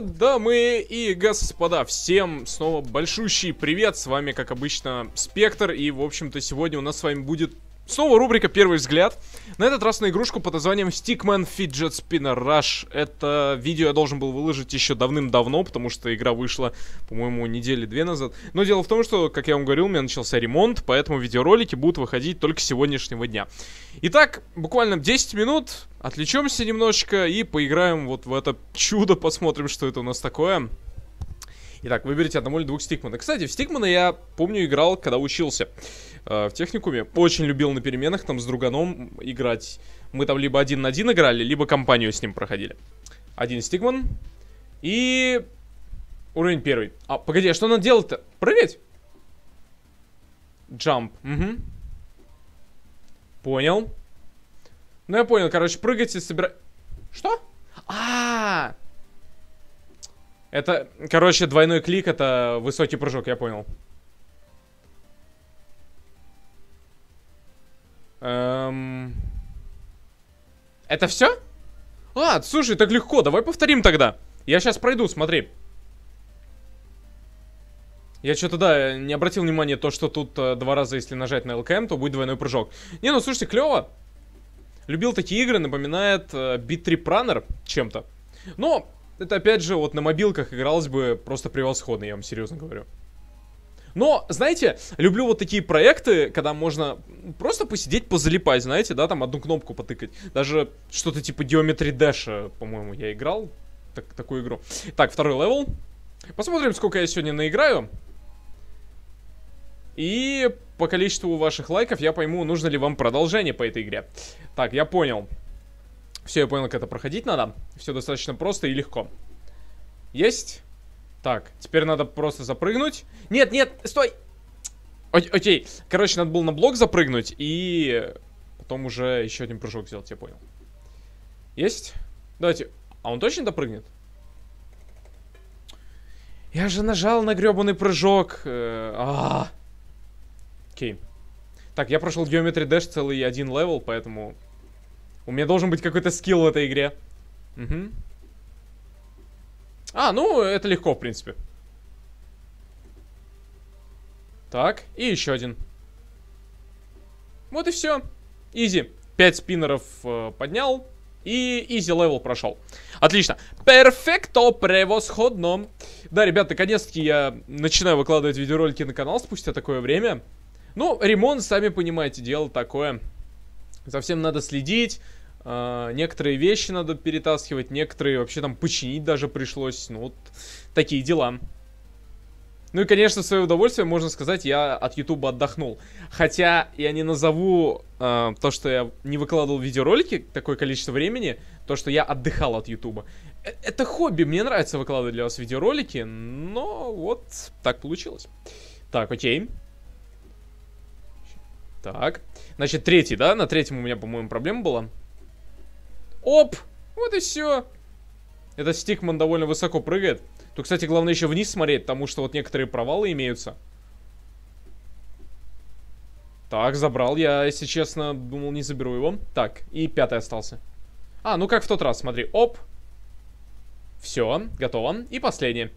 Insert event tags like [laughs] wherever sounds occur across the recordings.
Дамы и господа, всем снова большущий привет, с вами как обычно Спектр, и в общем-то сегодня у нас с вами будет снова рубрика «Первый взгляд», на этот раз на игрушку под названием Stickman Fidget Spinner Rush. Это видео я должен был выложить еще давным-давно, потому что игра вышла, по-моему, недели две назад. Но дело в том, что, как я вам говорил, у меня начался ремонт, поэтому видеоролики будут выходить только сегодняшнего дня. Итак, буквально 10 минут, отвлечемся немножечко и поиграем вот в это чудо, посмотрим, что это у нас такое. Итак, выберите одного или двух стикмана. Кстати, в стикмана я, помню, играл, когда учился. Э, в техникуме. Очень любил на переменах там с друганом играть. Мы там либо один на один играли, либо компанию с ним проходили. Один стигман. И уровень первый. А, погоди, а что надо делать-то? Прыгать? Джамп. Угу. Понял. Ну, я понял, короче, прыгать и собирать... Что? -а, а Это, короче, двойной клик, это высокий прыжок, я понял. Это все? А, слушай, так легко, давай повторим тогда. Я сейчас пройду, смотри. Я что-то, да, не обратил внимания то, что тут э, два раза, если нажать на ЛКМ, то будет двойной прыжок. Не, ну слушайте, клево. Любил такие игры, напоминает э, Beat Runner чем-то. Но это опять же вот на мобилках игралось бы просто превосходно, я вам серьезно говорю. Но, знаете, люблю вот такие проекты, когда можно просто посидеть, позалипать, знаете, да, там одну кнопку потыкать. Даже что-то типа Geometry Dash, по-моему, я играл. Так, такую игру. Так, второй левел. Посмотрим, сколько я сегодня наиграю. И по количеству ваших лайков я пойму, нужно ли вам продолжение по этой игре. Так, я понял. Все, я понял, как это проходить надо. Все достаточно просто и легко. Есть. Так, теперь надо просто запрыгнуть. Нет, нет, стой! О окей, короче, надо было на блок запрыгнуть и потом уже еще один прыжок сделать, я понял. Есть? Давайте. А он точно допрыгнет? Я же нажал на гребаный прыжок. А -а -а. Окей. Так, я прошел Geometry Dash целый один левел, поэтому... У меня должен быть какой-то скилл в этой игре. Угу. А, ну, это легко, в принципе. Так, и еще один. Вот и все. Изи. Пять спиннеров э, поднял. И изи левел прошел. Отлично. Перфекто, превосходно. Да, ребят, наконец-таки я начинаю выкладывать видеоролики на канал спустя такое время. Ну, ремонт, сами понимаете, дело такое. Совсем надо следить. А, некоторые вещи надо перетаскивать, некоторые вообще там починить даже пришлось. Ну вот такие дела. Ну и, конечно, в свое удовольствие, можно сказать, я от YouTube отдохнул. Хотя я не назову э, то, что я не выкладывал видеоролики такое количество времени, то, что я отдыхал от YouTube. Э, это хобби, мне нравится выкладывать для вас видеоролики, но вот так получилось. Так, окей. Так, значит, третий, да? На третьем у меня, по-моему, проблема была. Оп! Вот и все. Этот стикман довольно высоко прыгает. То, кстати, главное еще вниз смотреть, потому что вот некоторые провалы имеются. Так, забрал я, если честно, думал, не заберу его. Так, и пятый остался. А, ну как в тот раз, смотри. Оп. Все, готово. И последнее.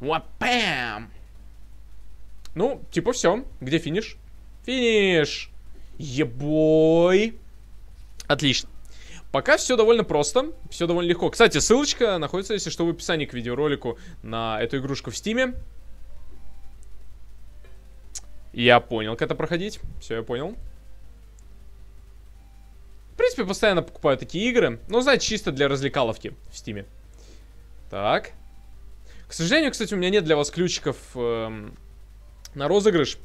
Уапэм! Ну, типа все. Где финиш? Финиш! Ебой! Отлично. Пока все довольно просто, все довольно легко. Кстати, ссылочка находится, если что, в описании к видеоролику на эту игрушку в стиме. Я понял, как это проходить. Все, я понял. В принципе, постоянно покупаю такие игры. Но, ну, знаете, чисто для развлекаловки в стиме. Так. К сожалению, кстати, у меня нет для вас ключиков эм, на розыгрыш.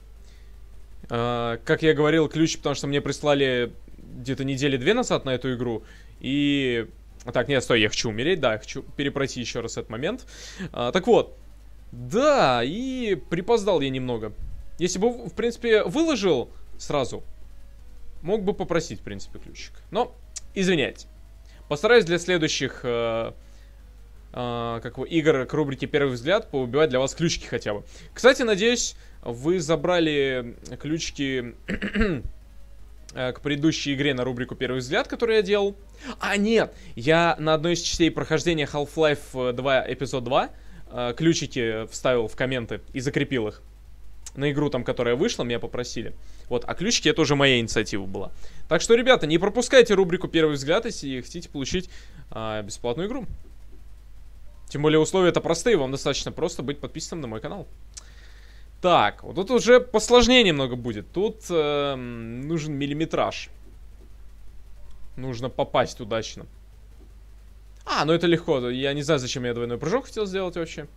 Э, как я говорил, ключи, потому что мне прислали где-то недели две назад на эту игру, и... Так, нет, стой, я хочу умереть, да, я хочу перепройти еще раз этот момент. А, так вот, да, и припоздал я немного. Если бы, в принципе, выложил сразу, мог бы попросить, в принципе, ключик. Но, извиняйте. Постараюсь для следующих э, э, как вы, игр к рубрике «Первый взгляд» поубивать для вас ключики хотя бы. Кстати, надеюсь, вы забрали ключики Э, к предыдущей игре на рубрику «Первый взгляд», которую я делал. А, нет! Я на одной из частей прохождения Half-Life 2 э, эпизод 2 э, ключики вставил в комменты и закрепил их. На игру там, которая вышла, меня попросили. Вот, а ключики это уже моя инициатива была. Так что, ребята, не пропускайте рубрику «Первый взгляд», если хотите получить э, бесплатную игру. Тем более условия это простые, вам достаточно просто быть подписанным на мой канал. Так, вот тут уже посложнее немного будет. Тут э, нужен миллиметраж. Нужно попасть удачно. А, ну это легко. Я не знаю, зачем я двойной прыжок хотел сделать вообще.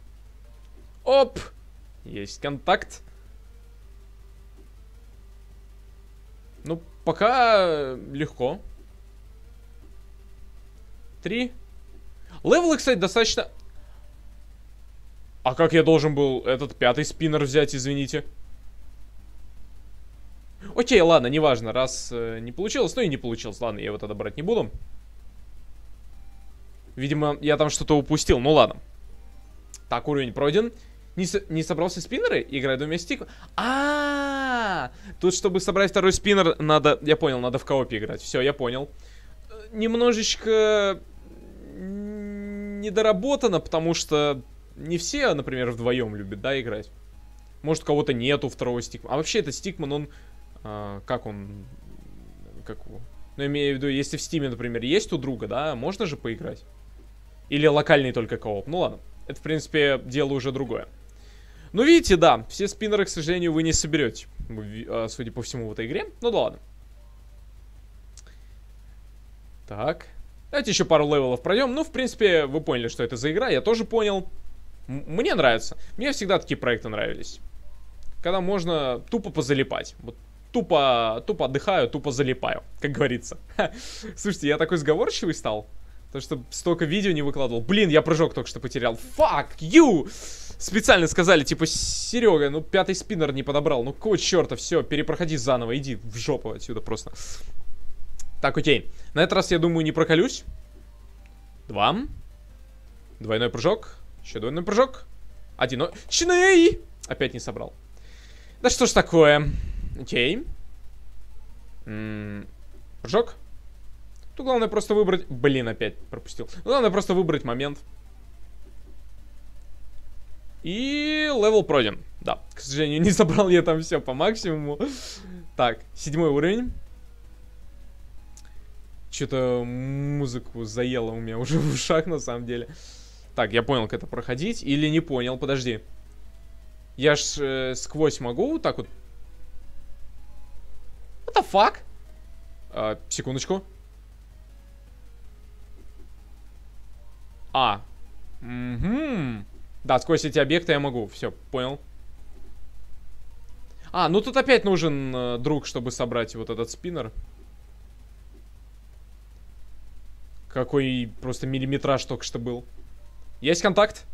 Оп! Есть контакт. Ну, пока э, легко. Три. Левелы, кстати, достаточно а как я должен был этот пятый спиннер взять, извините? Окей, ладно, неважно. Раз э, не получилось, ну и не получилось. Ладно, я его тогда брать не буду. Видимо, я там что-то упустил. Ну ладно. Так, уровень пройден. Не, со не собрался спиннеры? Играй двумя стиками. А, -а, а Тут, чтобы собрать второй спиннер, надо... Я понял, надо в коопе играть. Все, я понял. Немножечко... Недоработано, потому что не все, а, например, вдвоем любят, да, играть. Может, у кого-то нету второго стикмана. А вообще, этот стикман, он... А, как он... Как его? Ну, имею в виду, если в стиме, например, есть у друга, да, можно же поиграть. Или локальный только кооп. Ну, ладно. Это, в принципе, дело уже другое. Ну, видите, да, все спиннеры, к сожалению, вы не соберете, а, судя по всему, в этой игре. Ну, да ладно. Так. Давайте еще пару левелов пройдем. Ну, в принципе, вы поняли, что это за игра. Я тоже понял. Мне нравится. Мне всегда такие проекты нравились. Когда можно тупо позалипать. Вот тупо, тупо отдыхаю, тупо залипаю, [laughs] как говорится. Ха. Слушайте, я такой сговорчивый стал. Потому что столько видео не выкладывал. Блин, я прыжок только что потерял. Fuck you! Специально сказали, типа, Серега, ну пятый спиннер не подобрал. Ну какого черта, все, перепроходи заново, иди в жопу отсюда просто. Так, окей. На этот раз, я думаю, не проколюсь. Два. Двойной прыжок. Щедуйный прыжок. один. Одиночный. Опять не собрал. Да что ж такое. Окей. прыжок. Тут главное просто выбрать... Блин, опять пропустил. Ну, главное просто выбрать момент. И левел пройден. Да, к сожалению, не собрал я там все по максимуму. Так, седьмой уровень. Что-то музыку заело у меня уже в ушах, на самом деле. Так, я понял, как это проходить. Или не понял, подожди. Я ж э, сквозь могу вот так вот... What the fuck? Э, секундочку. А. Угу. Да, сквозь эти объекты я могу. Все, понял. А, ну тут опять нужен э, друг, чтобы собрать вот этот спиннер. Какой просто миллиметраж только что был. Есть контакт?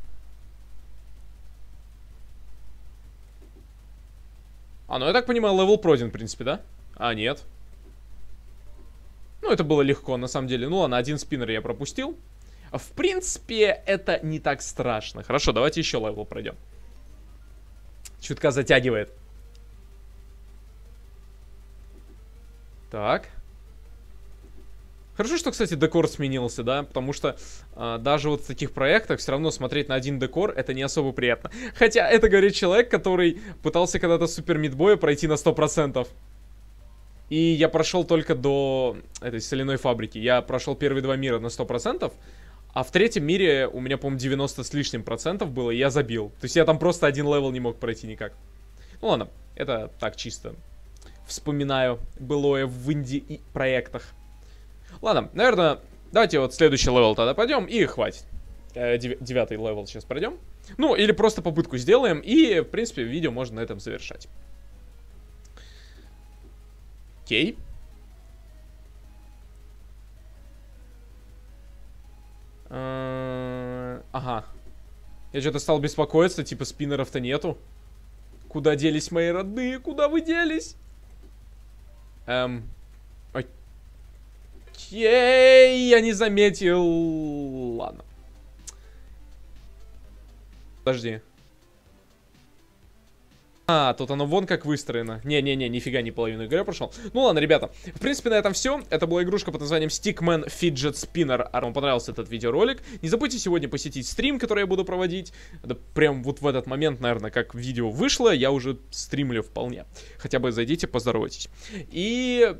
А, ну я так понимаю, левел пройден, в принципе, да? А, нет. Ну, это было легко, на самом деле. Ну ладно, один спиннер я пропустил. В принципе, это не так страшно. Хорошо, давайте еще левел пройдем. Чутка затягивает. Так. Хорошо, что, кстати, декор сменился, да, потому что э, даже вот в таких проектах все равно смотреть на один декор это не особо приятно. Хотя это говорит человек, который пытался когда-то Супер Мидбоя пройти на 100%. И я прошел только до этой соляной фабрики. Я прошел первые два мира на 100%, а в третьем мире у меня, по-моему, 90 с лишним процентов было, и я забил. То есть я там просто один левел не мог пройти никак. Ну ладно, это так чисто. Вспоминаю былое в инди-проектах. Ладно, наверное, давайте вот следующий левел тогда пойдем и хватит. Э, девятый левел сейчас пройдем. Ну, или просто попытку сделаем, и, в принципе, видео можно на этом завершать. Окей. Э, ага. Я что-то стал беспокоиться, типа спиннеров-то нету. Куда делись мои родные? Куда вы делись? Эм, Ей, я не заметил. Ладно. Подожди. А, тут оно вон как выстроено. Не-не-не, нифига не половину игры прошел. Ну ладно, ребята. В принципе, на этом все. Это была игрушка под названием Stickman Fidget Spinner. А вам понравился этот видеоролик. Не забудьте сегодня посетить стрим, который я буду проводить. Это прям вот в этот момент, наверное, как видео вышло, я уже стримлю вполне. Хотя бы зайдите, поздоровайтесь. И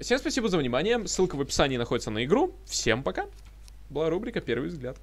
Всем спасибо за внимание. Ссылка в описании находится на игру. Всем пока. Была рубрика «Первый взгляд».